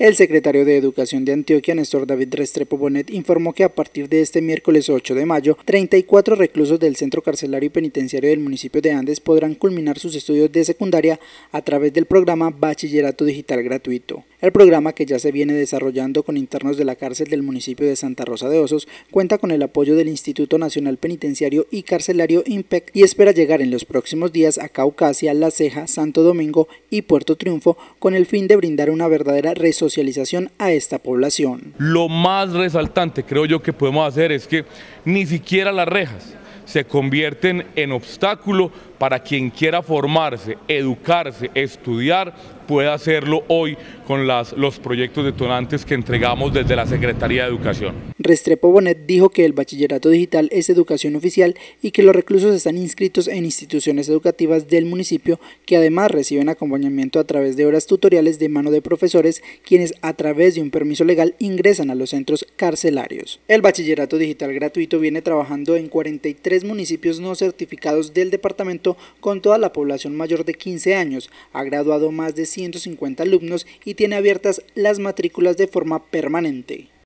El secretario de Educación de Antioquia, Néstor David Restrepo Bonet, informó que a partir de este miércoles 8 de mayo, 34 reclusos del Centro Carcelario y Penitenciario del municipio de Andes podrán culminar sus estudios de secundaria a través del programa Bachillerato Digital Gratuito. El programa, que ya se viene desarrollando con internos de la cárcel del municipio de Santa Rosa de Osos, cuenta con el apoyo del Instituto Nacional Penitenciario y Carcelario IMPEC y espera llegar en los próximos días a Caucasia, La Ceja, Santo Domingo y Puerto Triunfo con el fin de brindar una verdadera resocialización a esta población. Lo más resaltante creo yo que podemos hacer es que ni siquiera las rejas se convierten en obstáculo para quien quiera formarse, educarse, estudiar, pueda hacerlo hoy con los proyectos detonantes que entregamos desde la Secretaría de Educación. Restrepo Bonet dijo que el bachillerato digital es educación oficial y que los reclusos están inscritos en instituciones educativas del municipio que además reciben acompañamiento a través de horas tutoriales de mano de profesores quienes a través de un permiso legal ingresan a los centros carcelarios. El bachillerato digital gratuito viene trabajando en 43 municipios no certificados del departamento con toda la población mayor de 15 años, ha graduado más de 150 alumnos y tiene abiertas las matrículas de forma permanente.